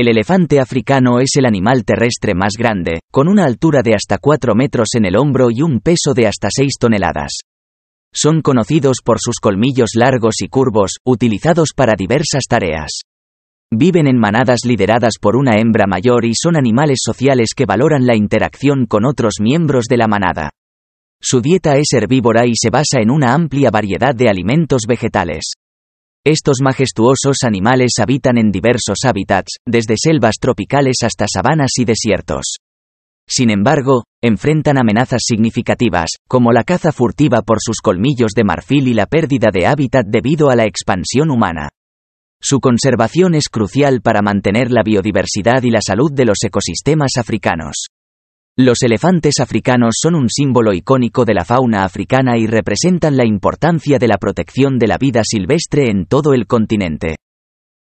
El elefante africano es el animal terrestre más grande, con una altura de hasta 4 metros en el hombro y un peso de hasta 6 toneladas. Son conocidos por sus colmillos largos y curvos, utilizados para diversas tareas. Viven en manadas lideradas por una hembra mayor y son animales sociales que valoran la interacción con otros miembros de la manada. Su dieta es herbívora y se basa en una amplia variedad de alimentos vegetales. Estos majestuosos animales habitan en diversos hábitats, desde selvas tropicales hasta sabanas y desiertos. Sin embargo, enfrentan amenazas significativas, como la caza furtiva por sus colmillos de marfil y la pérdida de hábitat debido a la expansión humana. Su conservación es crucial para mantener la biodiversidad y la salud de los ecosistemas africanos. Los elefantes africanos son un símbolo icónico de la fauna africana y representan la importancia de la protección de la vida silvestre en todo el continente.